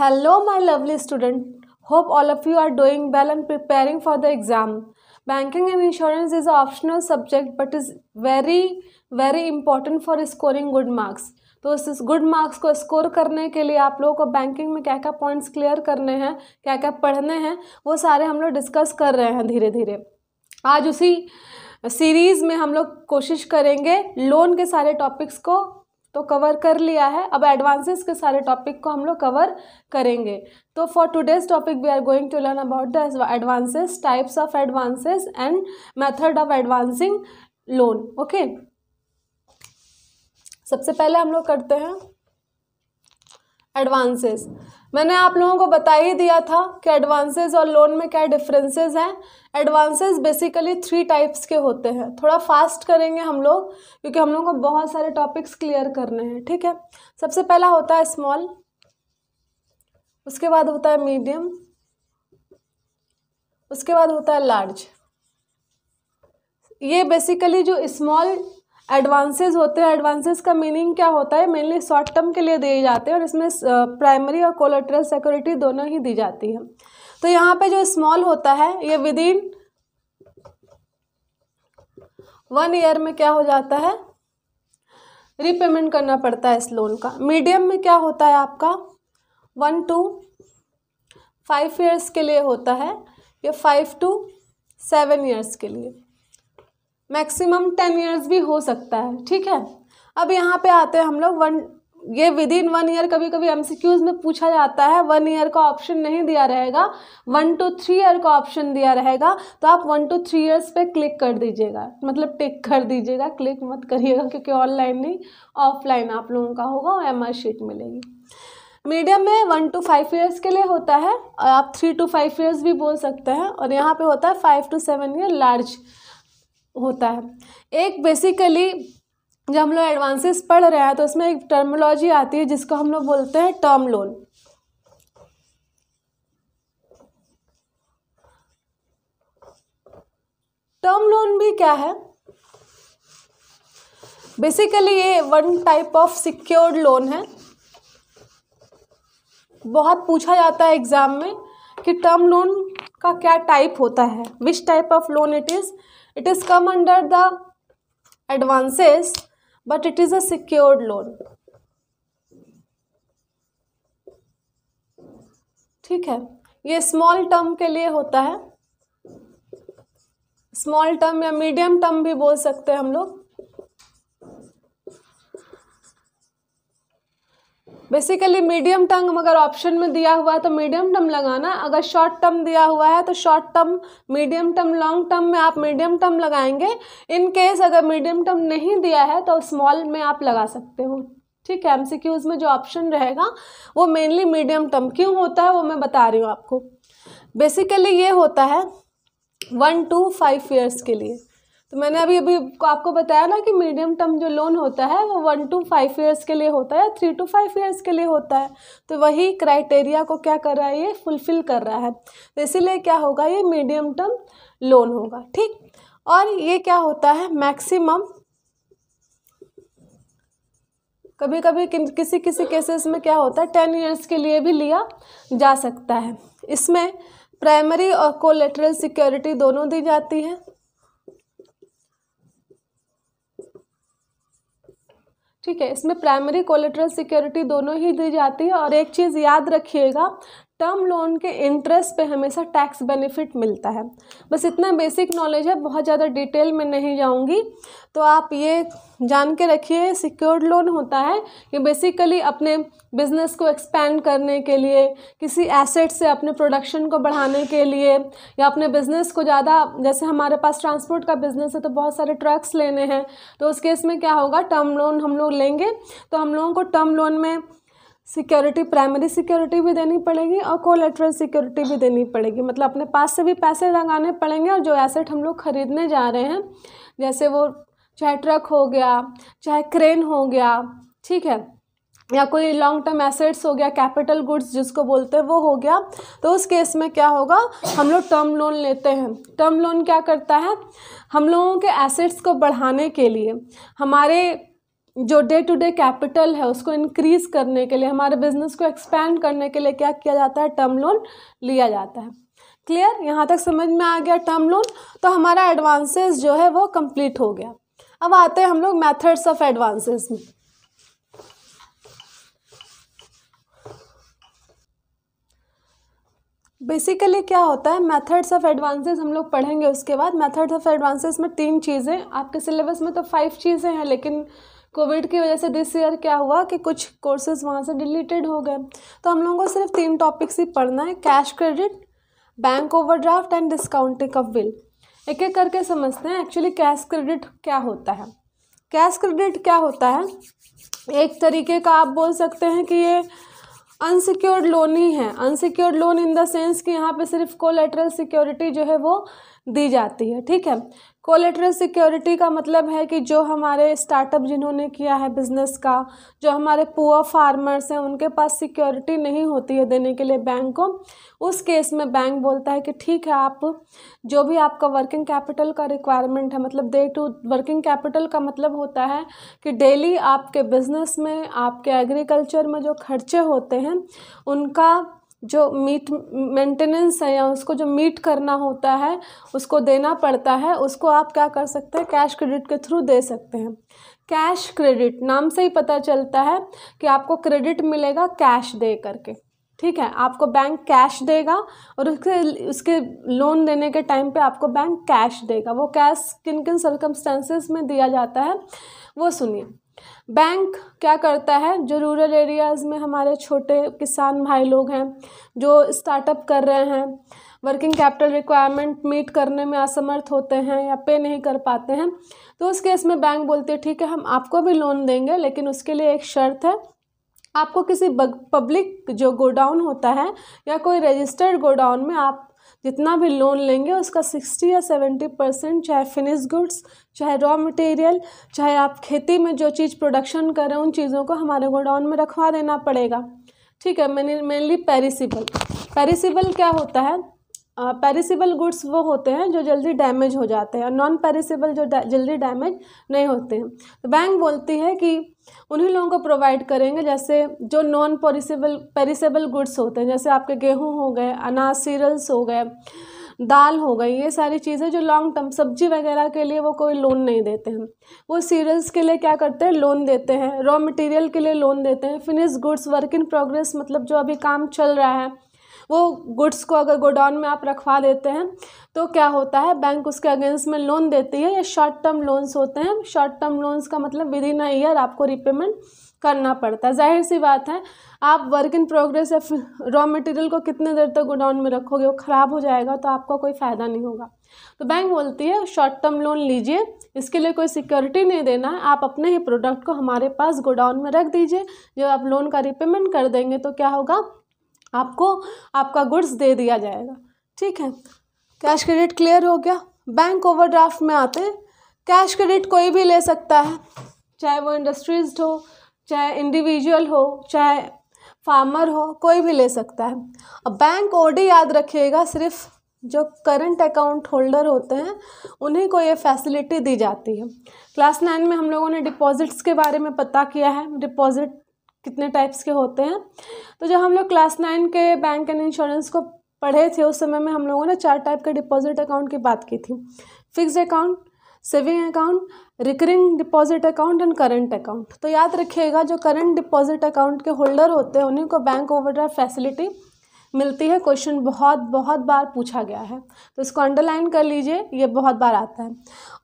hello my lovely student hope all of you are doing well and preparing for the exam banking and insurance is a optional subject but is very very important for scoring good marks तो इस good marks को score करने के लिए आप लोगों को banking में क्या क्या पॉइंट्स क्लियर करने हैं क्या क्या पढ़ने हैं वो सारे हम लोग डिस्कस कर रहे हैं धीरे धीरे आज उसी सीरीज़ में हम लोग कोशिश करेंगे लोन के सारे टॉपिक्स को तो कवर कर लिया है अब एडवांसेस के सारे टॉपिक को हम लोग कवर करेंगे तो for today's topic we are going to learn about the advances types of advances and method of advancing loan okay सबसे पहले हम लोग करते हैं एडवांसेस मैंने आप लोगों को बता ही दिया था कि एडवांसेस और लोन में क्या डिफरेंसेस हैं एडवांसेस बेसिकली थ्री टाइप्स के होते हैं थोड़ा फास्ट करेंगे हम लोग क्योंकि हम लोगों को बहुत सारे टॉपिक्स क्लियर करने हैं ठीक है सबसे पहला होता है स्मॉल उसके बाद होता है मीडियम उसके बाद होता है लार्ज ये बेसिकली जो स्मॉल एडवांसेस होते हैं एडवांसेस का मीनिंग क्या होता है मेनली शॉर्ट टर्म के लिए दिए जाते हैं और इसमें प्राइमरी uh, और कोलेट्रल सिक्योरिटी दोनों ही दी जाती है तो यहाँ पे जो स्मॉल होता है ये विद इन वन ईयर में क्या हो जाता है रीपेमेंट करना पड़ता है इस लोन का मीडियम में क्या होता है आपका वन टू फाइव ईयर्स के लिए होता है या फाइव टू सेवन ईयर्स के लिए मैक्सिमम टेन ईयर्स भी हो सकता है ठीक है अब यहाँ पे आते हैं हम लोग वन ये विद इन वन ईयर कभी कभी एम में पूछा जाता है वन ईयर का ऑप्शन नहीं दिया रहेगा वन टू थ्री ईयर का ऑप्शन दिया रहेगा तो आप वन टू थ्री ईयर्स पे क्लिक कर दीजिएगा मतलब टिक कर दीजिएगा क्लिक मत करिएगा क्योंकि ऑनलाइन नहीं ऑफलाइन आप लोगों का होगा और एम शीट मिलेगी मीडियम में वन टू फाइव ईयर्स के लिए होता है आप थ्री टू फाइव ईयर्स भी बोल सकते हैं और यहाँ पे होता है five to seven year large होता है एक बेसिकली जब हम लोग एडवांसेस पढ़ रहे हैं तो उसमें एक टर्मोलॉजी आती है जिसको हम लोग बोलते हैं टर्म लोन टर्म लोन भी क्या है बेसिकली ये one type of secured loan है बहुत पूछा जाता है एग्ज़ाम में कि टर्म लोन का क्या टाइप होता है which type of loan it is it is come under the advances but it is a secured loan ठीक है ये स्मॉल टर्म के लिए होता है स्मॉल टर्म या मीडियम टर्म भी बोल सकते हैं हम लोग बेसिकली मीडियम टर्म अगर ऑप्शन में दिया हुआ है तो मीडियम टर्म लगाना अगर शॉर्ट टर्म दिया हुआ है तो short term medium term long term में आप मीडियम टर्म लगाएंगे इन केस अगर मीडियम टर्म नहीं दिया है तो स्मॉल में आप लगा सकते हो ठीक है एमसीक्यूज में जो ऑप्शन रहेगा वो मेनली मीडियम टर्म क्यों होता है वो मैं बता रही हूँ आपको बेसिकली ये होता है वन टू फाइव ईयर्स के लिए तो मैंने अभी अभी आपको बताया ना कि मीडियम टर्म जो लोन होता है वो वन टू फाइव ईयर्स के लिए होता है या थ्री टू फाइव ईयर्स के लिए होता है तो वही क्राइटेरिया को क्या कर रहा है ये फुलफ़िल कर रहा है तो इसीलिए क्या होगा ये मीडियम टर्म लोन होगा ठीक और ये क्या होता है मैक्सिमम कभी कभी किसी किसी केसेस में क्या होता है टेन ईयर्स के लिए भी लिया जा सकता है इसमें प्राइमरी और कोलेटरल सिक्योरिटी दोनों दी जाती है ठीक है इसमें प्राइमरी कोलेट्रल सिक्योरिटी दोनों ही दी जाती है और एक चीज़ याद रखिएगा टर्म लोन के इंटरेस्ट पे हमेशा टैक्स बेनिफिट मिलता है बस इतना बेसिक नॉलेज है बहुत ज़्यादा डिटेल में नहीं जाऊँगी तो आप ये जान के रखिए सिक्योर्ड लोन होता है ये बेसिकली अपने बिजनेस को एक्सपेंड करने के लिए किसी एसेट से अपने प्रोडक्शन को बढ़ाने के लिए या अपने बिजनेस को ज़्यादा जैसे हमारे पास ट्रांसपोर्ट का बिजनेस है तो बहुत सारे ट्रक्स लेने हैं तो उस केस में क्या होगा टर्म लोन हम लोग लेंगे तो हम लोगों को टर्म लोन में सिक्योरिटी प्राइमरी सिक्योरिटी भी देनी पड़ेगी और कोलेट्रल सिक्योरिटी भी देनी पड़ेगी मतलब अपने पास से भी पैसे लगाने पड़ेंगे और जो एसेट हम लोग खरीदने जा रहे हैं जैसे वो चाहे ट्रक हो गया चाहे क्रेन हो गया ठीक है या कोई लॉन्ग टर्म एसेट्स हो गया कैपिटल गुड्स जिसको बोलते हैं वो हो गया तो उस केस में क्या होगा हम लोग टर्म लोन लेते हैं टर्म लोन क्या करता है हम लोगों के एसेट्स को बढ़ाने के लिए हमारे जो डे टू डे कैपिटल है उसको इंक्रीज करने के लिए हमारे बिजनेस को एक्सपैंड करने के लिए क्या किया जाता है टर्म लोन लिया जाता है क्लियर यहाँ तक समझ में आ गया टर्म लोन तो हमारा एडवांसेस जो है वो कंप्लीट हो गया अब आते हैं हम लोग मेथड्स ऑफ एडवांसेस में बेसिकली क्या होता है मेथड्स ऑफ एडवांसेस हम लोग पढ़ेंगे उसके बाद मेथड्स ऑफ एडवांसेस में तीन चीज़ें आपके सिलेबस में तो फाइव चीज़ें हैं लेकिन कोविड की वजह से दिस ईयर क्या हुआ कि कुछ कोर्सेज वहाँ से डिलीटेड हो गए तो हम लोगों को सिर्फ तीन टॉपिक्स ही पढ़ना है cash credit bank overdraft and discounting of bill एक एक करके समझते हैं एक्चुअली कैश क्रेडिट क्या होता है कैश क्रेडिट क्या होता है एक तरीके का आप बोल सकते हैं कि ये अनसिक्योर्ड लोन ही है unsecured loan in the sense कि यहाँ पे सिर्फ कोलेटरल सिक्योरिटी जो है वो दी जाती है ठीक है कोलेट्रल सिक्योरिटी का मतलब है कि जो हमारे स्टार्टअप जिन्होंने किया है बिजनेस का जो हमारे पुअर फार्मर्स हैं उनके पास सिक्योरिटी नहीं होती है देने के लिए बैंक को उस केस में बैंक बोलता है कि ठीक है आप जो भी आपका वर्किंग कैपिटल का रिक्वायरमेंट है मतलब डे टू वर्किंग कैपिटल का मतलब होता है कि डेली आपके बिजनेस में आपके एग्रीकल्चर में जो खर्चे होते हैं उनका जो मीट मेंटेनेंस है या उसको जो मीट करना होता है उसको देना पड़ता है उसको आप क्या कर सकते हैं कैश क्रेडिट के थ्रू दे सकते हैं कैश क्रेडिट नाम से ही पता चलता है कि आपको क्रेडिट मिलेगा कैश दे करके ठीक है आपको बैंक कैश देगा और उसके उसके लोन देने के टाइम पे आपको बैंक कैश देगा वो कैश किन किन सर्कमस्टेंसेस में दिया जाता है वो सुनिए बैंक क्या करता है जो रूरल एरियाज़ में हमारे छोटे किसान भाई लोग हैं जो स्टार्टअप कर रहे हैं वर्किंग कैपिटल रिक्वायरमेंट मीट करने में असमर्थ होते हैं या पे नहीं कर पाते हैं तो उस केस में बैंक बोलते हैं ठीक है हम आपको भी लोन देंगे लेकिन उसके लिए एक शर्त है आपको किसी पब्लिक जो गोडाउन होता है या कोई रजिस्टर्ड गोडाउन में आप जितना भी लोन लेंगे उसका सिक्सटी या सेवेंटी परसेंट चाहे फिनिश गुड्स चाहे रॉ मटेरियल चाहे आप खेती में जो चीज़ प्रोडक्शन करें उन चीज़ों को हमारे गोडाउन में रखवा देना पड़ेगा ठीक है मेनली पेरिसिबल पेरिसिबल क्या होता है पेरिसिबल गुड्स वो होते हैं जो जल्दी डैमेज हो जाते हैं और नॉन पेरिसिबल जो जल्दी डैमेज नहीं होते हैं तो बैंक बोलती है कि उन्हीं लोगों को प्रोवाइड करेंगे जैसे जो नॉन पेरिसेबल पेरिसेबल गुड्स होते हैं जैसे आपके गेहूँ हो गए अनाज सीरल्स हो गए दाल हो गई ये सारी चीज़ें जो लॉन्ग टर्म सब्जी वगैरह के लिए वो कोई लोन नहीं देते हैं वो सीरियल्स के लिए क्या करते हैं लोन देते हैं रॉ मटेरियल के लिए लोन देते हैं finish goods work in progress मतलब जो अभी काम चल रहा है वो गुड्स को अगर गोडाउन में आप रखवा देते हैं तो क्या होता है बैंक उसके अगेंस्ट में लोन देती है या शॉर्ट टर्म लोन्स होते हैं शॉर्ट टर्म लोन्स का मतलब विद इन अ ईयर आपको रिपेमेंट करना पड़ता है जाहिर सी बात है आप वर्क इन प्रोग्रेस या रॉ मटेरियल को कितने देर तक गोडाउन में रखोगे वो ख़राब हो जाएगा तो आपका कोई फ़ायदा नहीं होगा तो बैंक बोलती है शॉर्ट टर्म लोन लीजिए इसके लिए कोई सिक्योरिटी नहीं देना है आप अपने ही प्रोडक्ट को हमारे पास गोडाउन में रख दीजिए जब आप लोन का रिपेमेंट कर देंगे तो क्या होगा आपको आपका गुड्स दे दिया जाएगा ठीक है कैश क्रेडिट क्लियर हो गया बैंक ओवरड्राफ्ट में आते हैं कैश क्रेडिट कोई भी ले सकता है चाहे वो इंडस्ट्रीज हो चाहे इंडिविजुअल हो चाहे फार्मर हो कोई भी ले सकता है अब बैंक ओडी याद रखिएगा सिर्फ जो करंट अकाउंट होल्डर होते हैं उन्हीं को ये फैसिलिटी दी जाती है क्लास नाइन में हम लोगों ने डिपॉजिट्स के बारे में पता किया है डिपॉजिट कितने टाइप्स के होते हैं तो जब हम लोग क्लास नाइन के बैंक एंड इंश्योरेंस को पढ़े थे उस समय में हम लोगों ने चार टाइप के डिपॉजिट अकाउंट की बात की थी fix account saving account recurring deposit account and current account तो याद रखिएगा जो करंट डिपॉजिट अकाउंट के होल्डर होते हैं उन्हीं को बैंक ओवरड्राफ्ट फैसिलिटी मिलती है क्वेश्चन बहुत बहुत बार पूछा गया है तो इसको अंडरलाइन कर लीजिए ये बहुत बार आता है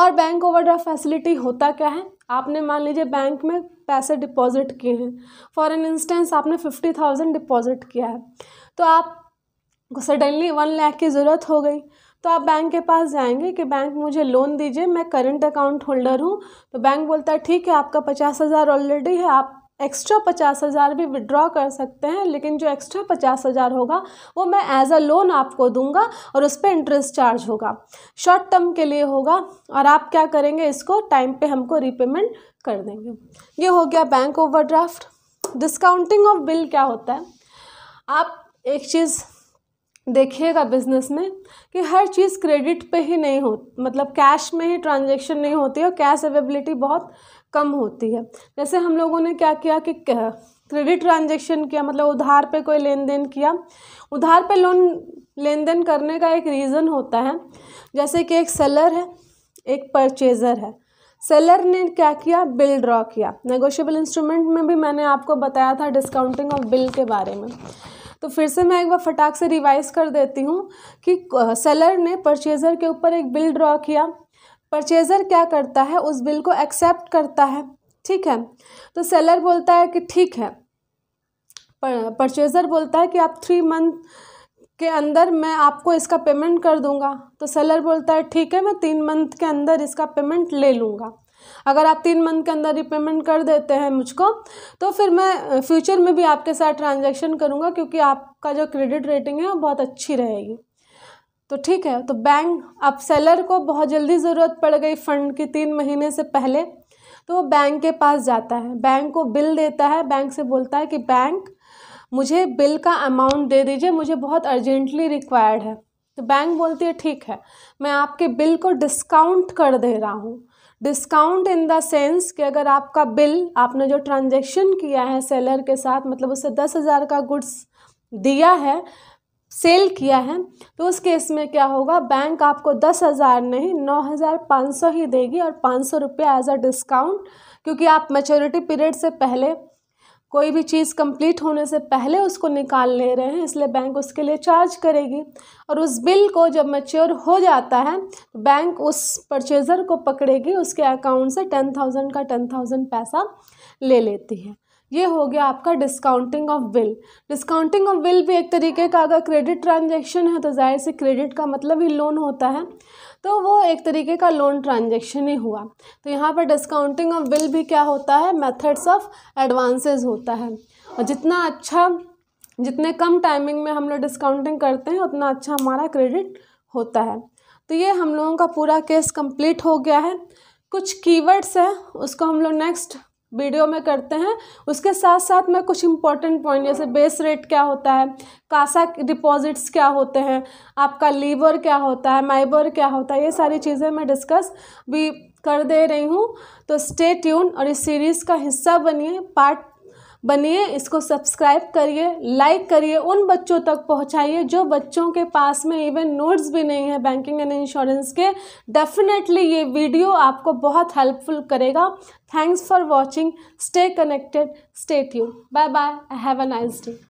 और बैंक ओवरड्राफ्ट फैसिलिटी होता क्या है आपने मान लीजिए बैंक में पैसे डिपॉजिट किए हैं फॉर एन इंस्टेंस आपने फिफ्टी थाउजेंड डिपॉजिट किया है तो आप सडनली वन लाख की ज़रूरत हो गई तो आप बैंक के पास जाएंगे कि बैंक मुझे लोन दीजिए मैं करंट अकाउंट होल्डर हूँ तो बैंक बोलता है ठीक है आपका पचास हज़ार ऑलरेडी है आप एक्स्ट्रा पचास हज़ार भी विड्रॉ कर सकते हैं लेकिन जो एक्स्ट्रा पचास हज़ार होगा वो मैं एज अ लोन आपको दूंगा और उस पर इंटरेस्ट चार्ज होगा शॉर्ट टर्म के लिए होगा और आप क्या करेंगे इसको टाइम पे हमको रीपेमेंट कर देंगे ये हो गया bank overdraft discounting of bill क्या होता है आप एक चीज़ देखिएगा बिजनेस में कि हर चीज़ क्रेडिट पे ही नहीं हो मतलब कैश में ही ट्रांजैक्शन नहीं होती और कैश अवेबिलिटी बहुत कम होती है जैसे हम लोगों ने क्या किया कि क्रेडिट ट्रांजेक्शन किया मतलब उधार पे कोई लेन देन किया उधार पे लोन लेन देन करने का एक रीज़न होता है जैसे कि एक सेलर है एक परचेज़र है सेलर ने क्या किया बिल ड्रॉ किया नेगोशियबल इंस्ट्रूमेंट में भी मैंने आपको बताया था डिस्काउंटिंग ऑफ बिल के बारे में तो फिर से मैं एक बार फटाक से रिवाइज कर देती हूँ कि सेलर ने परचेज़र के ऊपर एक बिल ड्रॉ किया परचेज़र क्या करता है उस बिल को एक्सेप्ट करता है ठीक है तो सेलर बोलता है कि ठीक है पर परचेज़र बोलता है कि आप थ्री मंथ के अंदर मैं आपको इसका पेमेंट कर दूंगा तो सेलर बोलता है ठीक है मैं तीन मंथ के अंदर इसका पेमेंट ले लूँगा अगर आप तीन मंथ के अंदर रिपेमेंट कर देते हैं मुझको तो फिर मैं फ्यूचर में भी आपके साथ ट्रांजैक्शन करूँगा क्योंकि आपका जो क्रेडिट रेटिंग है वो बहुत अच्छी रहेगी तो ठीक है तो बैंक अब सेलर को बहुत जल्दी ज़रूरत पड़ गई फ़ंड की तीन महीने से पहले तो वो बैंक के पास जाता है बैंक को बिल देता है बैंक से बोलता है कि बैंक मुझे बिल का अमाउंट दे दीजिए मुझे बहुत अर्जेंटली रिक्वायर्ड है तो बैंक बोलती है ठीक है मैं आपके बिल को डिस्काउंट कर दे रहा हूँ डिस्काउंट इन द सेंस कि अगर आपका बिल आपने जो ट्रांजेक्शन किया है सेलर के साथ मतलब उससे दस हज़ार का गुड्स दिया है सेल किया है तो उस केस में क्या होगा बैंक आपको दस हज़ार नहीं नौ हज़ार पाँच सौ ही देगी और पाँच सौ रुपये एज अ डिस्काउंट क्योंकि आप मेचोरिटी पीरियड से पहले कोई भी चीज़ कंप्लीट होने से पहले उसको निकाल ले रहे हैं इसलिए बैंक उसके लिए चार्ज करेगी और उस बिल को जब मैच्योर हो जाता है तो बैंक उस परचेज़र को पकड़ेगी उसके अकाउंट से टेन थाउजेंड का टेन थाउजेंड पैसा ले लेती है ये हो गया आपका discounting of bill discounting of bill भी एक तरीके का अगर क्रेडिट ट्रांजेक्शन है तो जाहिर से क्रेडिट का मतलब ही लोन होता है तो वो एक तरीके का लोन ट्रांजेक्शन ही हुआ तो यहाँ पर डिस्काउंटिंग ऑफ बिल भी क्या होता है मेथड्स ऑफ एडवांसेस होता है और जितना अच्छा जितने कम टाइमिंग में हम लोग डिस्काउंटिंग करते हैं उतना अच्छा हमारा क्रेडिट होता है तो ये हम लोगों का पूरा केस कंप्लीट हो गया है कुछ कीवर्ड्स हैं उसको हम लोग नेक्स्ट वीडियो में करते हैं उसके साथ साथ मैं कुछ इंपॉर्टेंट पॉइंट जैसे बेस रेट क्या होता है कासा डिपॉजिट्स क्या होते हैं आपका लीवर क्या होता है माइबर क्या होता है ये सारी चीज़ें मैं डिस्कस भी कर दे रही हूँ तो स्टे ट्यून और इस सीरीज़ का हिस्सा बनिए पार्ट बनिए इसको सब्सक्राइब करिए लाइक करिए उन बच्चों तक पहुंचाइए जो बच्चों के पास में इवन नोट्स भी नहीं है बैंकिंग एंड इंश्योरेंस के डेफिनेटली ये वीडियो आपको बहुत हेल्पफुल करेगा thanks for watching stay connected stay ट्यू bye bye have a nice day